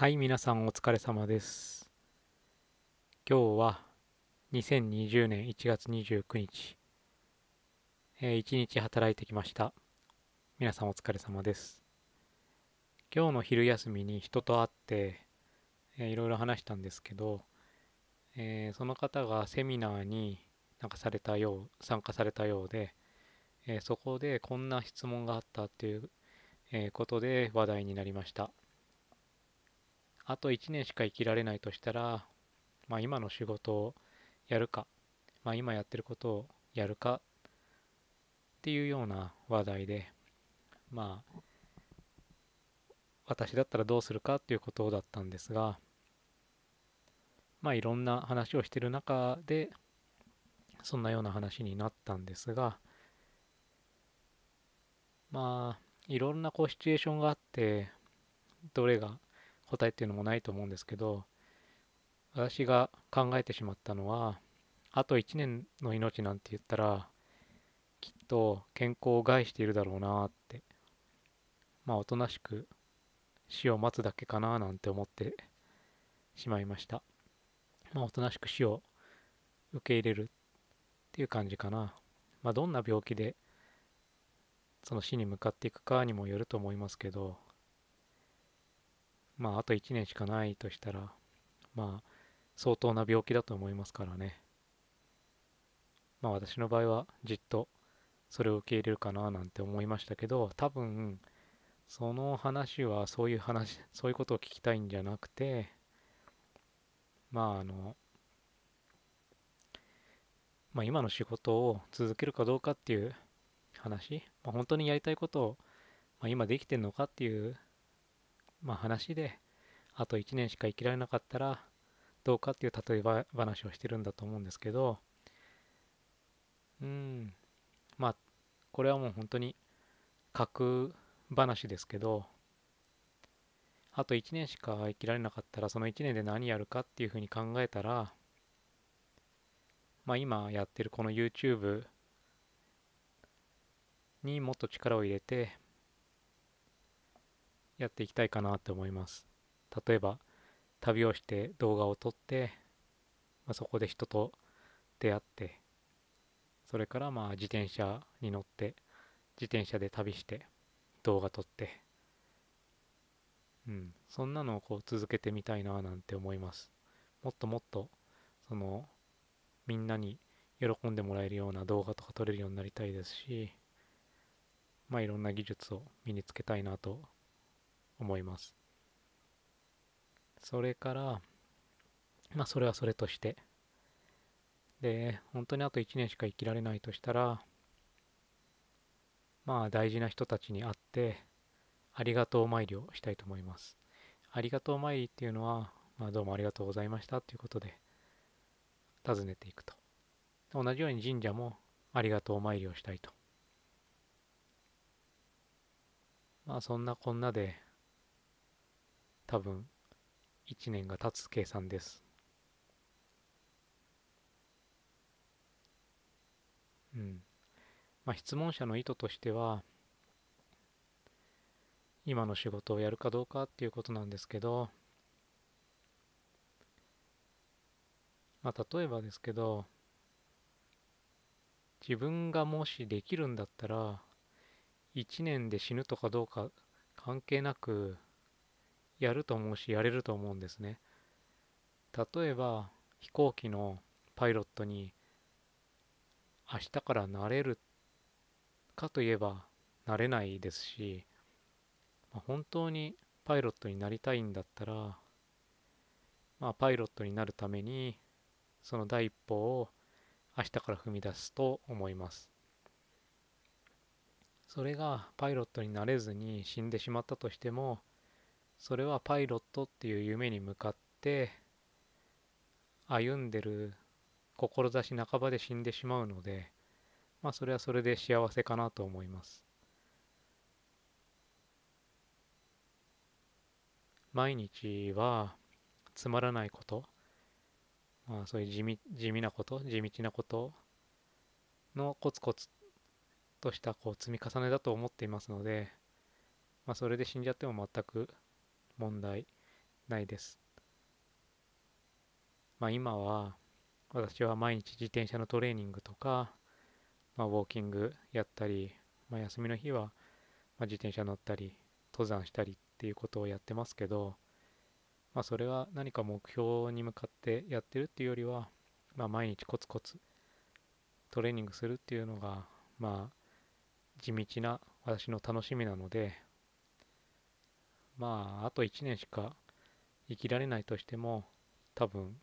はい皆さんお疲れ様です今日は2020年1月29日、えー、1日働いてきました皆さんお疲れ様です今日の昼休みに人と会って、えー、いろいろ話したんですけど、えー、その方がセミナーになんかされたよう参加されたようで、えー、そこでこんな質問があったっていう、えことで話題になりましたあと1年しか生きられないとしたら、まあ、今の仕事をやるか、まあ、今やってることをやるかっていうような話題で、まあ、私だったらどうするかっていうことだったんですが、まあ、いろんな話をしてる中で、そんなような話になったんですが、まあ、いろんなこうシチュエーションがあって、どれが答えっていうのもないと思うんですけど私が考えてしまったのはあと1年の命なんて言ったらきっと健康を害しているだろうなってまあおとなしく死を待つだけかななんて思ってしまいましたまあおとなしく死を受け入れるっていう感じかなまあどんな病気でその死に向かっていくかにもよると思いますけどまああと1年しかないとしたら、まあ相当な病気だと思いますからね。まあ私の場合はじっとそれを受け入れるかななんて思いましたけど、多分その話はそういう話、そういうことを聞きたいんじゃなくて、まああの、まあ、今の仕事を続けるかどうかっていう話、まあ、本当にやりたいことを、まあ、今できてるのかっていうまあ、話であと1年しか生きられなかったらどうかっていう例えば話をしてるんだと思うんですけどうんまあこれはもう本当に架空話ですけどあと1年しか生きられなかったらその1年で何やるかっていうふうに考えたらまあ今やってるこの YouTube にもっと力を入れてやっていきたいかなって思います。例えば旅をして動画を撮って、まあ、そこで人と出会ってそれからまあ自転車に乗って自転車で旅して動画撮ってうんそんなのをこう続けてみたいななんて思いますもっともっとそのみんなに喜んでもらえるような動画とか撮れるようになりたいですしまあいろんな技術を身につけたいなと思います。それから、まあそれはそれとして。で、本当にあと1年しか生きられないとしたら、まあ大事な人たちに会って、ありがとう参りをしたいと思います。ありがとう参りっていうのは、まあどうもありがとうございましたということで、訪ねていくと。同じように神社もありがとう参りをしたいと。まあそんなこんなで多分1年が経つ計算ですうんまあ質問者の意図としては今の仕事をやるかどうかっていうことなんですけどまあ例えばですけど自分がもしできるんだったら1年で死ぬとかどうか関係なくやると思うしやれると思うんですね例えば飛行機のパイロットに明日からなれるかといえばなれないですし、まあ、本当にパイロットになりたいんだったら、まあ、パイロットになるためにその第一歩を明日から踏み出すと思いますそれがパイロットになれずに死んでしまったとしてもそれはパイロットっていう夢に向かって歩んでる志半ばで死んでしまうのでまあそれはそれで幸せかなと思います毎日はつまらないこと、まあ、そういう地味地味なこと地道なことのコツコツとしたこう積み重ねだと思っていますので、まあ、それで死んじゃっても全く問題ないです。まあ、今は私は毎日自転車のトレーニングとか、まあ、ウォーキングやったり、まあ、休みの日は、ま自転車乗ったり登山したりっていうことをやってますけど、まあ、それは何か目標に向かってやってるっていうよりは、まあ、毎日コツコツトレーニングするっていうのが、まあ、地道な私の楽しみなので、まああと1年しか生きられないとしても多分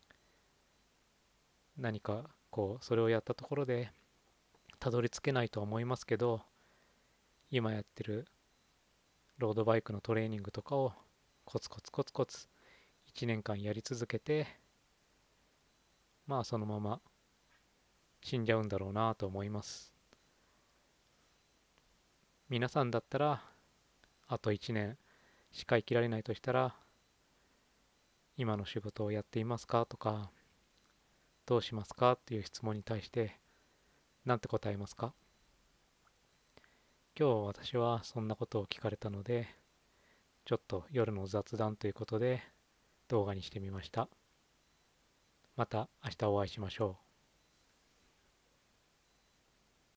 何かこうそれをやったところでたどり着けないとは思いますけど今やってるロードバイクのトレーニングとかをコツコツコツコツ1年間やり続けてまあそのまま死んじゃうんだろうなと思います皆さんだったらあと1年しか生きられないとしたら今の仕事をやっていますかとかどうしますかっていう質問に対して何て答えますか今日私はそんなことを聞かれたのでちょっと夜の雑談ということで動画にしてみましたまた明日お会いしましょう